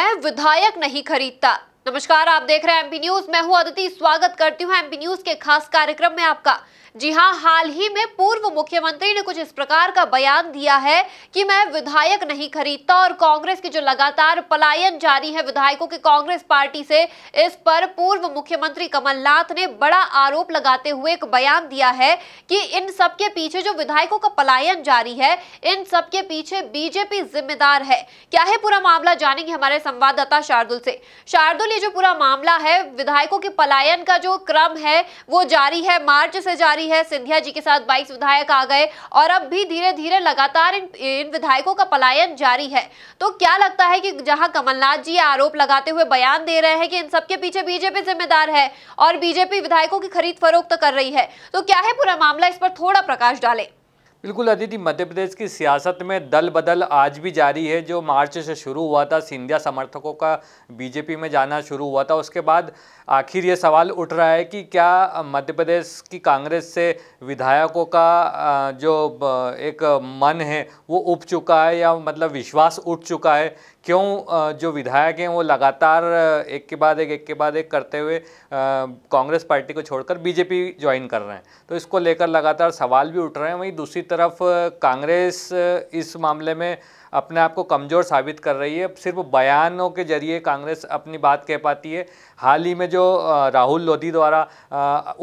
मैं विधायक नहीं खरीदता नमस्कार आप देख रहे हैं एमपी न्यूज मैं हूं अदिति स्वागत करती हूं एमपी न्यूज के खास कार्यक्रम में आपका जी हां हाल ही में पूर्व मुख्यमंत्री ने कुछ इस प्रकार का बयान दिया है कि मैं विधायक नहीं खरीदता और कांग्रेस की जो लगातार पलायन जारी है विधायकों के कांग्रेस पार्टी से इस पर पूर्व मुख्यमंत्री कमलनाथ ने बड़ा आरोप लगाते हुए एक बयान दिया है कि इन सबके पीछे जो विधायकों का पलायन जारी है इन सबके पीछे बीजेपी जिम्मेदार है क्या है पूरा मामला जानेंगे हमारे संवाददाता शार्दुल से शार्दुल जो पूरा मामला है विधायकों के पलायन का जो क्रम है वो जारी है मार्च से जारी है सिंधिया जी के साथ 22 विधायक आ गए और अब भी धीरे धीरे लगातार इन, इन विधायकों का पलायन जारी है तो क्या लगता है कि जहां कमलनाथ जी आरोप लगाते हुए बयान दे रहे हैं कि इन सबके पीछे बीजेपी जिम्मेदार है और बीजेपी विधायकों की खरीद फरोख्त कर रही है तो क्या है पूरा मामला इस पर थोड़ा प्रकाश डाले बिल्कुल अदिति मध्य प्रदेश की सियासत में दल बदल आज भी जारी है जो मार्च से शुरू हुआ था सिंधिया समर्थकों का बीजेपी में जाना शुरू हुआ था उसके बाद आखिर ये सवाल उठ रहा है कि क्या मध्य प्रदेश की कांग्रेस से विधायकों का जो एक मन है वो उप चुका है या मतलब विश्वास उठ चुका है क्यों जो विधायक हैं वो लगातार एक के बाद एक एक के बाद एक करते हुए कांग्रेस पार्टी को छोड़कर बीजेपी ज्वाइन कर रहे हैं तो इसको लेकर लगातार सवाल भी उठ रहे हैं वहीं दूसरी तरफ कांग्रेस इस मामले में अपने आप को कमज़ोर साबित कर रही है सिर्फ बयानों के जरिए कांग्रेस अपनी बात कह पाती है हाल ही में जो राहुल लोधी द्वारा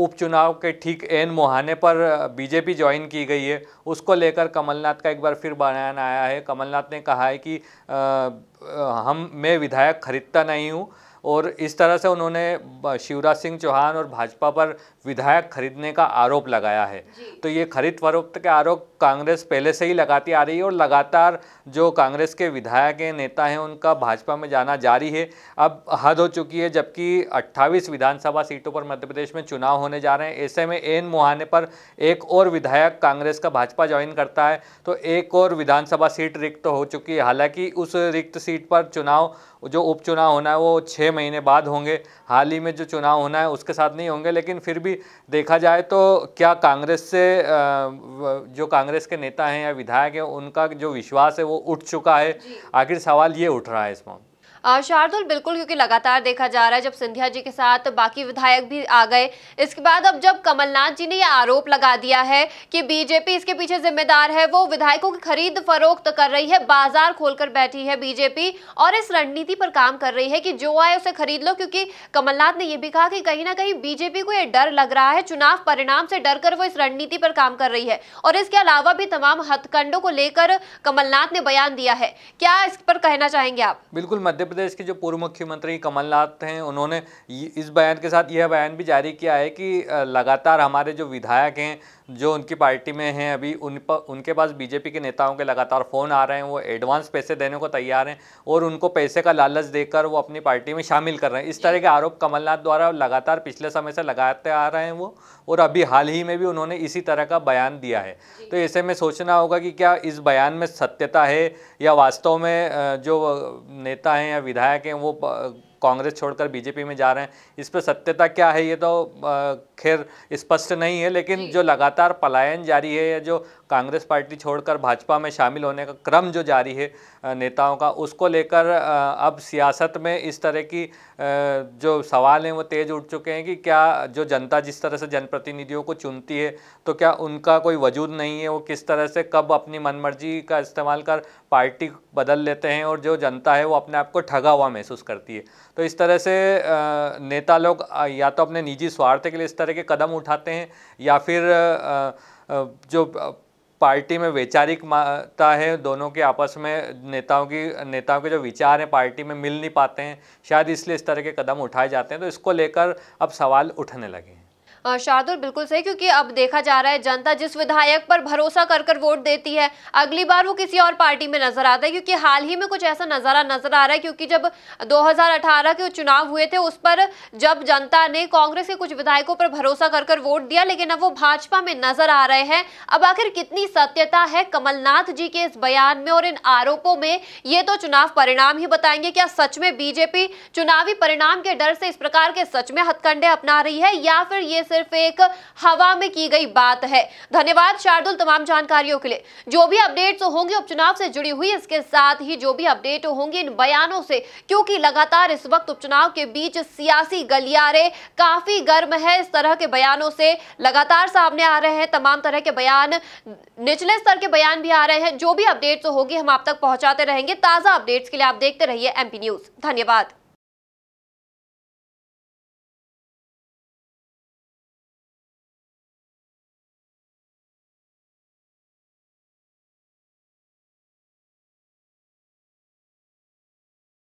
उपचुनाव के ठीक एन मुहाने पर बीजेपी ज्वाइन की गई है उसको लेकर कमलनाथ का एक बार फिर बयान आया है कमलनाथ ने कहा है कि हम मैं विधायक खरीदता नहीं हूँ और इस तरह से उन्होंने शिवराज सिंह चौहान और भाजपा पर विधायक खरीदने का आरोप लगाया है तो ये खरीद फरोख्त के आरोप कांग्रेस पहले से ही लगाती आ रही है और लगातार जो कांग्रेस के विधायक हैं नेता हैं उनका भाजपा में जाना जारी है अब हद हो चुकी है जबकि 28 विधानसभा सीटों पर मध्य प्रदेश में चुनाव होने जा रहे हैं ऐसे में एन मुहाने पर एक और विधायक कांग्रेस का भाजपा ज्वाइन करता है तो एक और विधानसभा सीट रिक्त हो चुकी है हालांकि उस रिक्त सीट पर चुनाव जो उपचुनाव होना है वो छः महीने बाद होंगे हाल ही में जो चुनाव होना है उसके साथ नहीं होंगे लेकिन फिर भी देखा जाए तो क्या कांग्रेस से जो कांग्रेस के नेता हैं या विधायक हैं उनका जो विश्वास है वो उठ चुका है आखिर सवाल ये उठ रहा है इस मामले शार्दुल बिल्कुल क्योंकि लगातार देखा जा रहा है जब सिंधिया जी के साथ बाकी विधायक भी आ गए इसके बाद अब जब कमलनाथ जी ने यह आरोप लगा दिया है कि बीजेपी इसके पीछे जिम्मेदार है वो विधायकों की खरीद फरोख्त कर रही है बाजार खोलकर बैठी है बीजेपी और इस रणनीति पर काम कर रही है कि जो आए उसे खरीद लो क्योंकि कमलनाथ ने यह भी कहा कि कहीं ना कहीं बीजेपी को यह डर लग रहा है चुनाव परिणाम से डर कर वो इस रणनीति पर काम कर रही है और इसके अलावा भी तमाम हथकंडों को लेकर कमलनाथ ने बयान दिया है क्या इस पर कहना चाहेंगे आप बिल्कुल मध्यप्रदेश प्रदेश के जो पूर्व मुख्यमंत्री कमलनाथ हैं उन्होंने इस बयान के साथ यह बयान भी जारी किया है कि लगातार हमारे जो विधायक हैं जो उनकी पार्टी में हैं अभी उन पर उनके पास बीजेपी के नेताओं के लगातार फ़ोन आ रहे हैं वो एडवांस पैसे देने को तैयार हैं और उनको पैसे का लालच देकर वो अपनी पार्टी में शामिल कर रहे हैं इस तरह के आरोप कमलनाथ द्वारा लगातार पिछले समय से लगाते आ रहे हैं वो और अभी हाल ही में भी उन्होंने इसी तरह का बयान दिया है तो ऐसे में सोचना होगा कि क्या इस बयान में सत्यता है या वास्तव में जो नेता हैं या विधायक हैं वो कांग्रेस छोड़कर बीजेपी में जा रहे हैं इस पर सत्यता क्या है ये तो खैर स्पष्ट नहीं है लेकिन जो लगातार पलायन जारी है या जो कांग्रेस पार्टी छोड़कर भाजपा में शामिल होने का क्रम जो जारी है नेताओं का उसको लेकर अब सियासत में इस तरह की जो सवाल हैं वो तेज उठ चुके हैं कि क्या जो जनता जिस तरह से जनप्रतिनिधियों को चुनती है तो क्या उनका कोई वजूद नहीं है वो किस तरह से कब अपनी मनमर्जी का इस्तेमाल कर पार्टी बदल लेते हैं और जो जनता है वो अपने आप को ठगा हुआ महसूस करती है तो इस तरह से नेता लोग या तो अपने निजी स्वार्थ के लिए इस तरह के कदम उठाते हैं या फिर जो पार्टी में वैचारिक माता है दोनों के आपस में नेताओं की नेताओं के जो विचार हैं पार्टी में मिल नहीं पाते हैं शायद इसलिए इस तरह के कदम उठाए जाते हैं तो इसको लेकर अब सवाल उठने लगे हैं शार्दुल बिल्कुल सही क्योंकि अब देखा जा रहा है जनता जिस विधायक पर भरोसा कर कर वोट देती है अगली बार वो किसी और पार्टी में नजर आता है क्योंकि हाल ही में कुछ ऐसा नजारा नजर आ रहा है क्योंकि जब 2018 के चुनाव हुए थे उस पर जब जनता ने कांग्रेस के कुछ विधायकों पर भरोसा कर कर वोट दिया लेकिन अब वो भाजपा में नजर आ रहे हैं अब आखिर कितनी सत्यता है कमलनाथ जी के इस बयान में और इन आरोपों में ये तो चुनाव परिणाम ही बताएंगे क्या सच में बीजेपी चुनावी परिणाम के डर से इस प्रकार के सच में हथकंडे अपना रही है या फिर ये सिर्फ सिर्फ एक हवा में की गई बात है धन्यवाद शार्दुल तमाम जानकारियों के लिए जो भी अपडेट्स होंगे उपचुनाव से जुड़ी हुई इसके साथ ही जो भी अपडेट होंगे इन बयानों से क्योंकि लगातार इस वक्त उपचुनाव के बीच सियासी गलियारे काफी गर्म है इस तरह के बयानों से लगातार सामने आ रहे हैं तमाम तरह के बयान निचले स्तर के बयान भी आ रहे हैं जो भी अपडेट्स होगी हम आप तक पहुंचाते रहेंगे ताजा अपडेट्स के लिए आप देखते रहिए एमपी न्यूज धन्यवाद